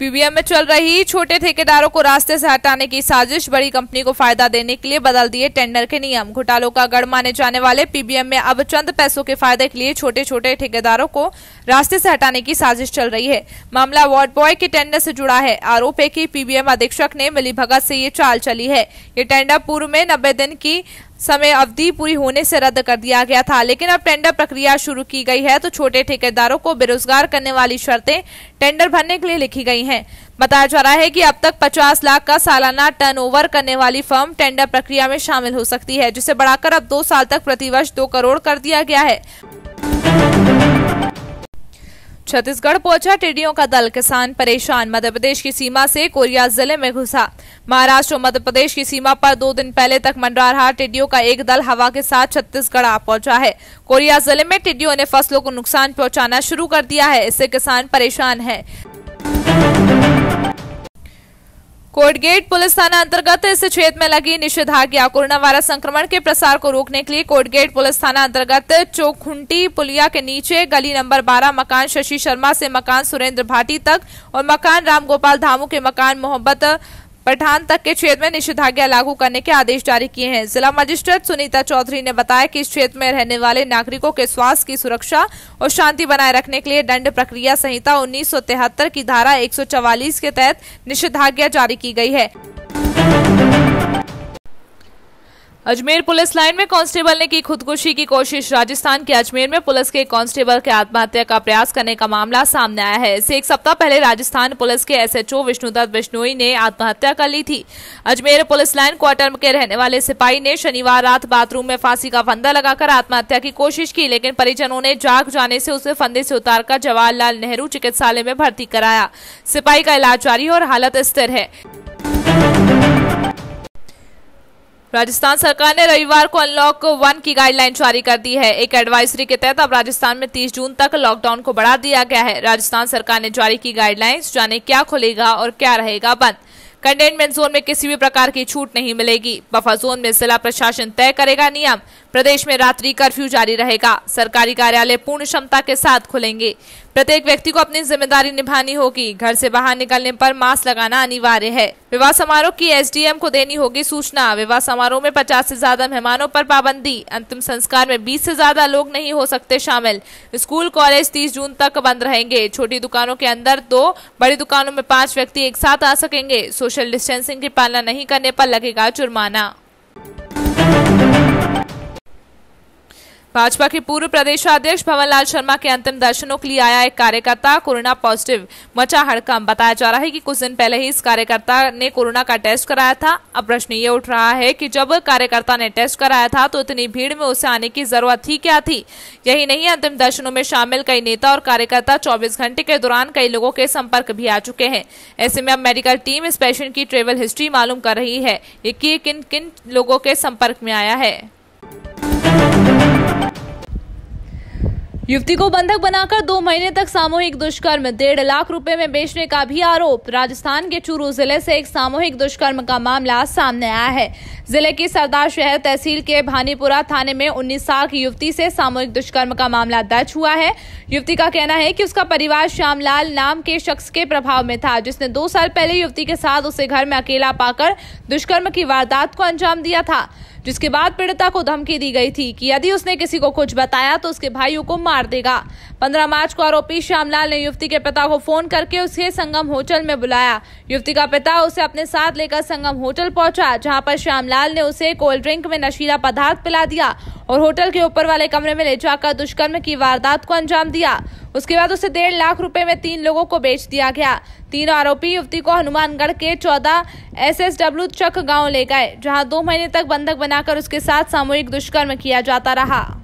PBM में चल रही छोटे ठेकेदारों को रास्ते से हटाने की साजिश बड़ी कंपनी को फायदा देने के लिए बदल दिए टेंडर के नियम घोटालों का गढ़ माने जाने वाले पीबीएम में अब चंद पैसों के फायदे के लिए छोटे छोटे ठेकेदारों को रास्ते से हटाने की साजिश चल रही है मामला वार्ड बॉय के टेंडर से जुड़ा है आरोप है की पीबीएम अधीक्षक ने मिली से ये चाल चली है ये टेंडर पूर्व में नब्बे दिन की समय अवधि पूरी होने से रद्द कर दिया गया था लेकिन अब टेंडर प्रक्रिया शुरू की गई है तो छोटे ठेकेदारों को बेरोजगार करने वाली शर्तें टेंडर भरने के लिए लिखी गई हैं बताया जा रहा है कि अब तक 50 लाख का सालाना टर्नओवर करने वाली फर्म टेंडर प्रक्रिया में शामिल हो सकती है जिसे बढ़ाकर अब दो साल तक प्रतिवर्ष दो करोड़ कर दिया गया है छत्तीसगढ़ पहुंचा टिड्डियों का दल किसान परेशान मध्य प्रदेश की सीमा से कोरिया जिले में घुसा महाराष्ट्र और मध्य प्रदेश की सीमा पर दो दिन पहले तक रहा टिड्डियों का एक दल हवा के साथ छत्तीसगढ़ आ पहुंचा है कोरिया जिले में टिड्डियों ने फसलों को नुकसान पहुंचाना शुरू कर दिया है इससे किसान परेशान है कोटगेट पुलिस थाना अंतर्गत इस क्षेत्र में लगी निषेधाज्ञा कोरोना वायरस संक्रमण के प्रसार को रोकने के लिए कोटगेट पुलिस थाना अंतर्गत चोखुंटी पुलिया के नीचे गली नंबर 12 मकान शशि शर्मा से मकान सुरेंद्र भाटी तक और मकान रामगोपाल धामू के मकान मोहब्बत पठान तक के क्षेत्र में निषेधाज्ञा लागू करने के आदेश जारी किए हैं जिला मजिस्ट्रेट सुनीता चौधरी ने बताया कि इस क्षेत्र में रहने वाले नागरिकों के स्वास्थ्य की सुरक्षा और शांति बनाए रखने के लिए दंड प्रक्रिया संहिता उन्नीस की धारा 144 के तहत निषेधाज्ञा जारी की गई है अजमेर पुलिस लाइन में कांस्टेबल ने की खुदकुशी की कोशिश राजस्थान के अजमेर में पुलिस के कांस्टेबल के आत्महत्या का प्रयास करने का मामला सामने आया है इसे एक सप्ताह पहले राजस्थान पुलिस के एसएचओ विष्णुदत्त बिश्नोई ने आत्महत्या कर ली थी अजमेर पुलिस लाइन क्वार्टर के रहने वाले सिपाही ने शनिवार रात बाथरूम में फांसी का फंदा लगाकर आत्महत्या की कोशिश की लेकिन परिजनों ने जाग जाने से उसे फंदे से उतारकर जवाहरलाल नेहरू चिकित्सालय में भर्ती कराया सिपाही का इलाज जारी और हालत स्थिर है राजस्थान सरकार ने रविवार को अनलॉक वन की गाइडलाइन जारी कर दी है एक एडवाइजरी के तहत अब राजस्थान में 30 जून तक लॉकडाउन को बढ़ा दिया गया है राजस्थान सरकार ने जारी की गाइडलाइंस जाने क्या खुलेगा और क्या रहेगा बंद कंटेनमेंट जोन में किसी भी प्रकार की छूट नहीं मिलेगी बफर जोन में जिला प्रशासन तय करेगा नियम प्रदेश में रात्रि कर्फ्यू जारी रहेगा सरकारी कार्यालय पूर्ण क्षमता के साथ खुलेंगे प्रत्येक व्यक्ति को अपनी जिम्मेदारी निभानी होगी घर से बाहर निकलने पर मास्क लगाना अनिवार्य है विवाह समारोह की एसडीएम को देनी होगी सूचना विवाह समारोह में 50 से ज्यादा मेहमानों पर पाबंदी अंतिम संस्कार में 20 से ज्यादा लोग नहीं हो सकते शामिल स्कूल कॉलेज 30 जून तक बंद रहेंगे छोटी दुकानों के अंदर दो बड़ी दुकानों में पांच व्यक्ति एक साथ आ सकेंगे सोशल डिस्टेंसिंग की पालना नहीं करने पर लगेगा जुर्माना भाजपा के पूर्व प्रदेशाध्यक्ष भवनलाल शर्मा के अंतिम दर्शनों के लिए आया एक कार्यकर्ता कोरोना पॉजिटिव मचा हड़कम बताया जा रहा है कि कुछ दिन पहले ही इस कार्यकर्ता ने कोरोना का टेस्ट कराया था अब प्रश्न ये उठ रहा है कि जब कार्यकर्ता ने टेस्ट कराया था तो इतनी भीड़ में उसे आने की जरूरत ही क्या थी यही नहीं अंतिम दर्शनों में शामिल कई नेता और कार्यकर्ता चौबीस घंटे के दौरान कई लोगों के संपर्क भी आ चुके हैं ऐसे में अब मेडिकल टीम इस पेशेंट की ट्रेवल हिस्ट्री मालूम कर रही है ये किन किन लोगों के संपर्क में आया है युवती को बंधक बनाकर दो महीने तक सामूहिक दुष्कर्म डेढ़ लाख रुपए में बेचने का भी आरोप राजस्थान के चूरू जिले से एक सामूहिक दुष्कर्म का मामला सामने आया है जिले की सरदार शहर तहसील के भानीपुरा थाने में उन्नीस साल की युवती से सामूहिक दुष्कर्म का मामला दर्ज हुआ है युवती का कहना है कि उसका परिवार श्यामलाल नाम के शख्स के प्रभाव में था जिसने दो साल पहले युवती के साथ उसे घर में अकेला पाकर दुष्कर्म की वारदात को अंजाम दिया था जिसके बाद पीड़िता को धमकी दी गई थी कि यदि उसने किसी को कुछ बताया तो उसके भाइयों को मार देगा पंद्रह मार्च को आरोपी श्यामलाल ने युवती के पिता को फोन करके उसे संगम होटल में बुलाया युवती का पिता उसे अपने साथ लेकर संगम होटल पहुंचा जहां पर श्यामलाल ने उसे कोल्ड ड्रिंक में नशीला पदार्थ पिला दिया और होटल के ऊपर वाले कमरे में ले जाकर दुष्कर्म की वारदात को अंजाम दिया उसके बाद उसे डेढ़ लाख रुपए में तीन लोगों को बेच दिया गया तीनों आरोपी युवती को हनुमानगढ़ के चौदह एस एस डब्ल्यू चक गाँव ले गए जहाँ दो महीने तक बंधक बनाकर उसके साथ सामूहिक दुष्कर्म किया जाता रहा